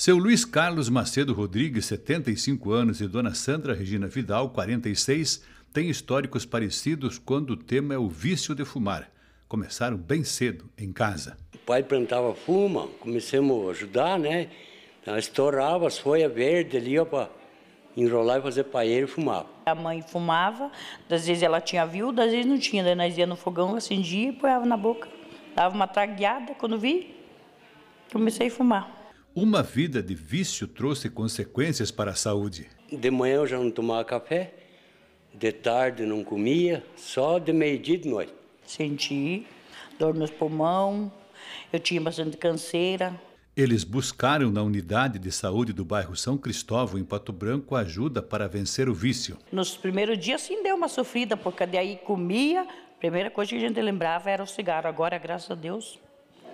Seu Luiz Carlos Macedo Rodrigues, 75 anos, e Dona Sandra Regina Vidal, 46, têm históricos parecidos quando o tema é o vício de fumar. Começaram bem cedo, em casa. O pai plantava fuma, comecei a ajudar, né? estourava as folhas verdes ali, ó, pra enrolar e fazer paeiro e fumava. A mãe fumava, às vezes ela tinha viúva, às vezes não tinha. Daí né? nós ia no fogão, acendia e põeava na boca. Dava uma tragueada, quando vi, comecei a fumar. Uma vida de vício trouxe consequências para a saúde. De manhã eu já não tomava café, de tarde não comia, só de meio-dia de noite. Senti dor nos pulmões, eu tinha bastante canseira. Eles buscaram na unidade de saúde do bairro São Cristóvão, em Pato Branco, ajuda para vencer o vício. Nos primeiros dias, sim, deu uma sofrida, porque daí comia. A primeira coisa que a gente lembrava era o cigarro. Agora, graças a Deus,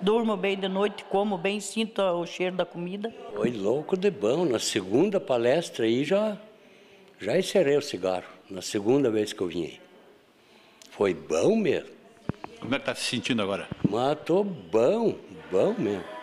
durmo bem de noite, como bem, sinto o cheiro da comida. Foi louco de bom. Na segunda palestra aí já, já encerrei o cigarro, na segunda vez que eu vim. Foi bom mesmo. Como é que está se sentindo agora? Mas tô bom, bom mesmo.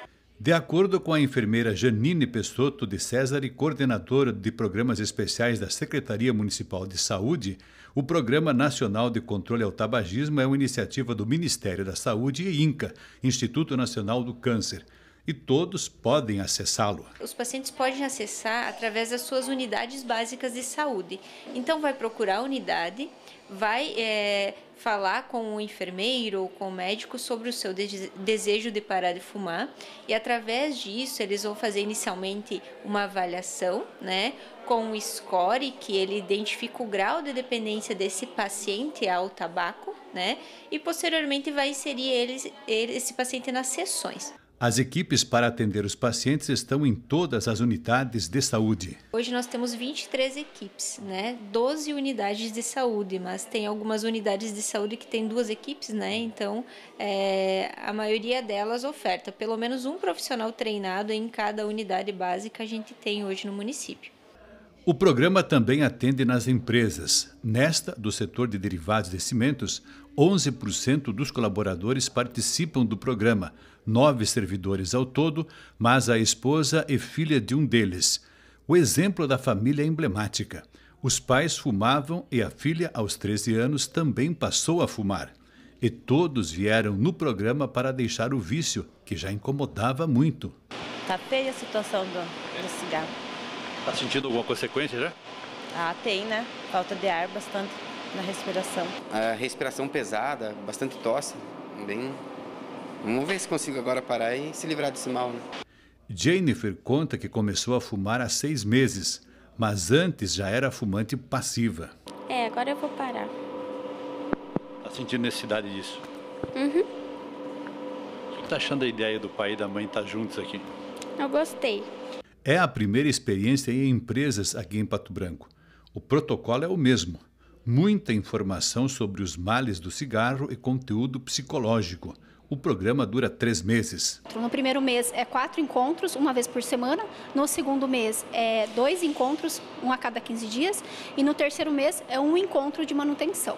De acordo com a enfermeira Janine Pessotto de César e coordenadora de programas especiais da Secretaria Municipal de Saúde, o Programa Nacional de Controle ao Tabagismo é uma iniciativa do Ministério da Saúde e INCA, Instituto Nacional do Câncer e todos podem acessá-lo. Os pacientes podem acessar através das suas unidades básicas de saúde. Então, vai procurar a unidade, vai é, falar com o enfermeiro ou com o médico sobre o seu desejo de parar de fumar e, através disso, eles vão fazer inicialmente uma avaliação, né? Com o score que ele identifica o grau de dependência desse paciente ao tabaco, né? E posteriormente vai inserir ele, esse paciente nas sessões. As equipes para atender os pacientes estão em todas as unidades de saúde. Hoje nós temos 23 equipes, né? 12 unidades de saúde, mas tem algumas unidades de saúde que tem duas equipes, né? Então é, a maioria delas oferta pelo menos um profissional treinado em cada unidade básica que a gente tem hoje no município. O programa também atende nas empresas. Nesta, do setor de derivados de cimentos, 11% dos colaboradores participam do programa nove servidores ao todo, mas a esposa e filha de um deles. O exemplo da família é emblemática. Os pais fumavam e a filha, aos 13 anos, também passou a fumar. E todos vieram no programa para deixar o vício, que já incomodava muito. Tá feia a situação do, do cigarro. Tá sentindo alguma consequência já? Ah, tem, né? Falta de ar bastante na respiração. A respiração pesada, bastante tosse, bem Vamos ver se consigo agora parar e se livrar desse mal. Né? Jennifer conta que começou a fumar há seis meses, mas antes já era fumante passiva. É, agora eu vou parar. Tá sentindo necessidade disso? Uhum. O que tá achando a ideia do pai e da mãe estar tá juntos aqui? Eu gostei. É a primeira experiência em empresas aqui em Pato Branco. O protocolo é o mesmo. Muita informação sobre os males do cigarro e conteúdo psicológico. O programa dura três meses. No primeiro mês é quatro encontros, uma vez por semana. No segundo mês é dois encontros, um a cada 15 dias. E no terceiro mês é um encontro de manutenção.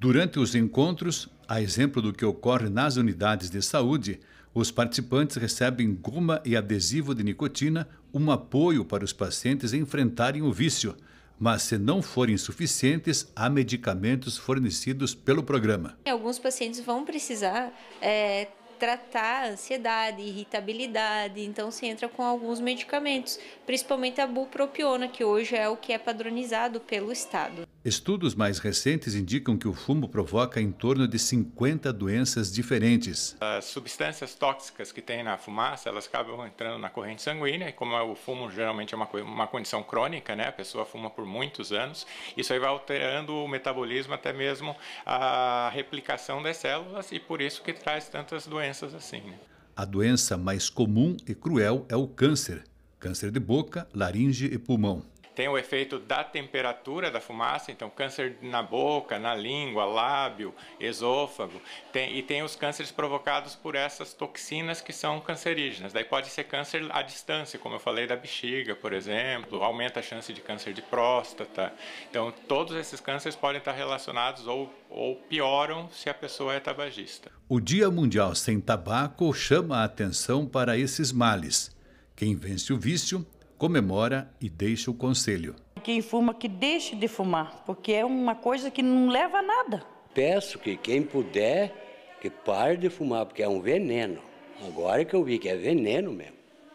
Durante os encontros, a exemplo do que ocorre nas unidades de saúde, os participantes recebem goma e adesivo de nicotina, um apoio para os pacientes enfrentarem o vício mas se não forem suficientes, há medicamentos fornecidos pelo programa. É, alguns pacientes vão precisar é, tratar ansiedade, irritabilidade, então se entra com alguns medicamentos, principalmente a bupropiona, que hoje é o que é padronizado pelo Estado. Estudos mais recentes indicam que o fumo provoca em torno de 50 doenças diferentes. As substâncias tóxicas que tem na fumaça, elas acabam entrando na corrente sanguínea, e como é o fumo geralmente é uma, uma condição crônica, né? a pessoa fuma por muitos anos, isso aí vai alterando o metabolismo, até mesmo a replicação das células, e por isso que traz tantas doenças assim. Né? A doença mais comum e cruel é o câncer, câncer de boca, laringe e pulmão. Tem o efeito da temperatura da fumaça, então câncer na boca, na língua, lábio, esôfago. Tem, e tem os cânceres provocados por essas toxinas que são cancerígenas. Daí pode ser câncer à distância, como eu falei da bexiga, por exemplo, aumenta a chance de câncer de próstata. Então todos esses cânceres podem estar relacionados ou, ou pioram se a pessoa é tabagista. O Dia Mundial Sem Tabaco chama a atenção para esses males. Quem vence o vício comemora e deixa o conselho. Quem fuma que deixe de fumar, porque é uma coisa que não leva a nada. Peço que quem puder que pare de fumar, porque é um veneno. Agora que eu vi que é veneno mesmo.